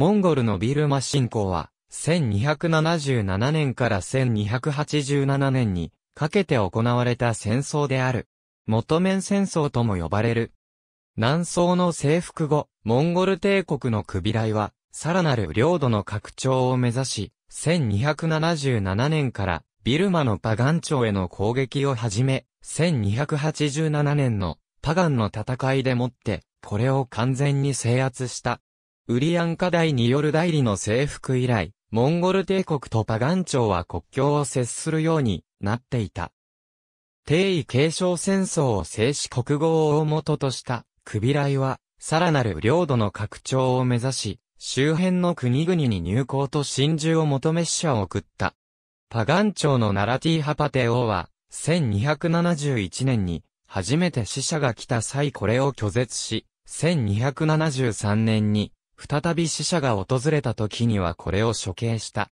モンゴルのビルマ侵攻は、1277年から1287年にかけて行われた戦争である。元面戦争とも呼ばれる。南宋の征服後、モンゴル帝国の首来は、さらなる領土の拡張を目指し、1277年からビルマのパガン町への攻撃を始め、1287年のパガンの戦いでもって、これを完全に制圧した。ウリアン課題による代理の征服以来、モンゴル帝国とパガン朝は国境を接するようになっていた。帝位継承戦争を制止国語を大元とした、クビライは、さらなる領土の拡張を目指し、周辺の国々に入港と真珠を求め使者を送った。パガン朝のナラティーハパテ王は、1271年に、初めて死者が来た際これを拒絶し、1273年に、再び死者が訪れた時にはこれを処刑した。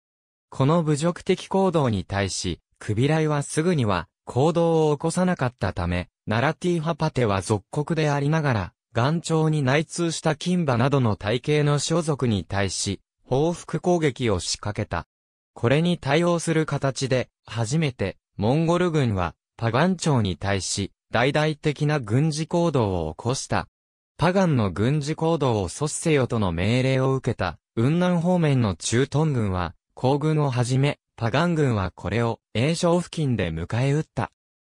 この侮辱的行動に対し、クビライはすぐには行動を起こさなかったため、ナラティハパテは属国でありながら、岩頂に内通した金馬などの体系の所属に対し、報復攻撃を仕掛けた。これに対応する形で、初めて、モンゴル軍は、パガン町に対し、大々的な軍事行動を起こした。パガンの軍事行動を阻止せよとの命令を受けた、雲南方面の中東軍は、皇軍をはじめ、パガン軍はこれを、栄章付近で迎え撃った。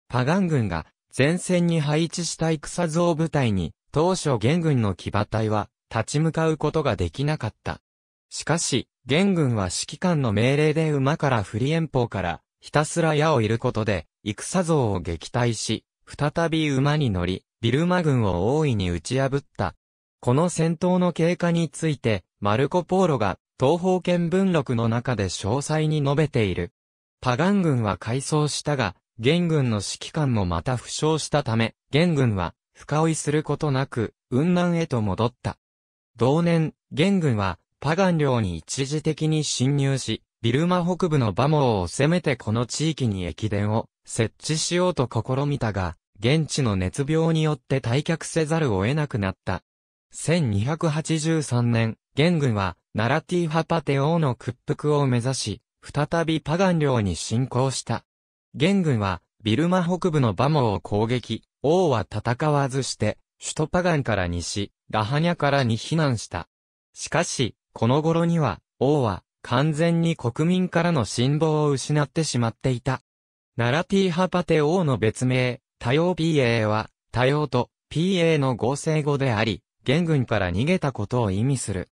パガン軍が、前線に配置した戦像を部隊に、当初元軍の騎馬隊は、立ち向かうことができなかった。しかし、元軍は指揮官の命令で馬から不利遠方から、ひたすら矢を射ることで、戦像を撃退し、再び馬に乗り、ビルマ軍を大いに打ち破った。この戦闘の経過について、マルコ・ポーロが、東方見文録の中で詳細に述べている。パガン軍は改装したが、元軍の指揮官もまた負傷したため、元軍は、深追いすることなく、雲南へと戻った。同年、元軍は、パガン領に一時的に侵入し、ビルマ北部のバモーを攻めてこの地域に駅伝を設置しようと試みたが、現地の熱病によって退却せざるを得なくなった。1283年、元軍は、ナラティハパテ王の屈服を目指し、再びパガン領に侵攻した。元軍は、ビルマ北部のバモを攻撃、王は戦わずして、首都パガンから西、ラハニャからに避難した。しかし、この頃には、王は、完全に国民からの信望を失ってしまっていた。ナラティハパテ王の別名、多様 PA は、多様と PA の合成語であり、元軍から逃げたことを意味する。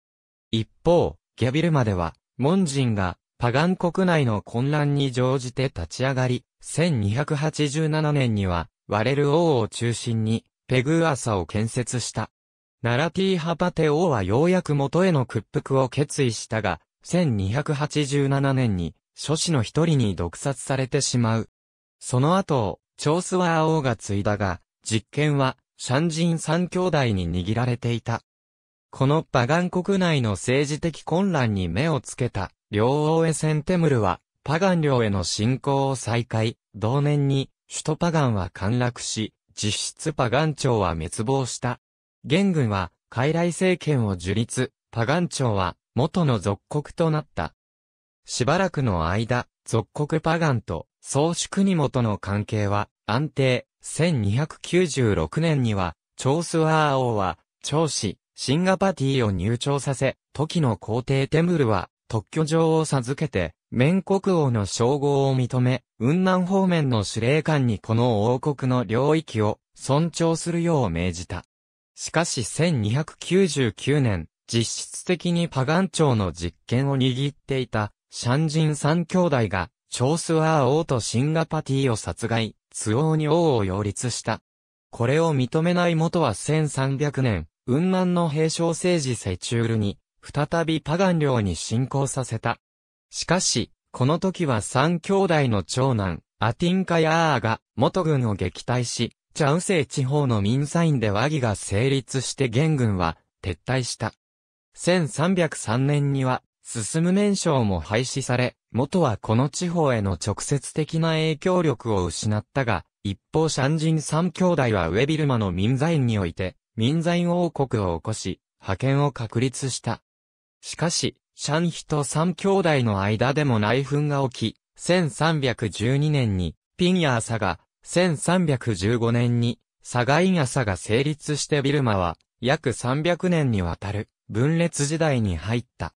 一方、ギャビルマでは、門人が、パガン国内の混乱に乗じて立ち上がり、1287年には、ワレル王を中心に、ペグーアサを建設した。ナラティーハパテ王はようやく元への屈服を決意したが、1287年に、諸子の一人に毒殺されてしまう。その後、チョースワー王が継いだが、実権は、シャンジン三兄弟に握られていた。このバガン国内の政治的混乱に目をつけた、両王へセンテムルは、パガン領への侵攻を再開、同年に、首都パガンは陥落し、実質パガン朝は滅亡した。元軍は、傀儡政権を樹立、パガン朝は、元の属国となった。しばらくの間、属国パガンと、宗主国元の関係は安定、1296年には、長スワー王は、長子、シンガパティを入朝させ、時の皇帝テムルは、特許状を授けて、面国王の称号を認め、雲南方面の司令官にこの王国の領域を尊重するよう命じた。しかし1299年、実質的にパガン朝の実権を握っていた、シャンジン三兄弟がチョースワー王とシンガパティを殺害、ツオーニ王を擁立した。これを認めない元は1300年、雲南の平昌政治セチュールに、再びパガン領に侵攻させた。しかし、この時は三兄弟の長男、アティンカヤーが元軍を撃退し、チャウセイ地方の民サインで和議が成立して元軍は撤退した。1303年には進む名称も廃止され、元はこの地方への直接的な影響力を失ったが、一方シャンジン三兄弟は上ビルマの民在院において、民在院王国を起こし、派遣を確立した。しかし、シャンヒと三兄弟の間でも内紛が起き、1312年に、ピンヤーサが、1315年に、サガインサが成立してビルマは、約300年にわたる、分裂時代に入った。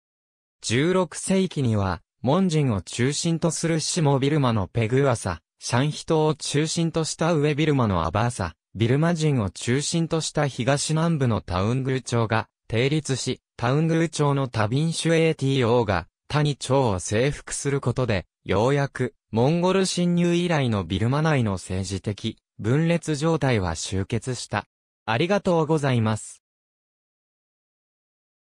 16世紀には、門人を中心とする下ビルマのペグアサ、シャンヒ島を中心とした上ビルマのアバーサ、ビルマ人を中心とした東南部のタウングー町が定立し、タウングー町のタビンシュエーティ王が谷町を征服することで、ようやくモンゴル侵入以来のビルマ内の政治的分裂状態は終結した。ありがとうございます。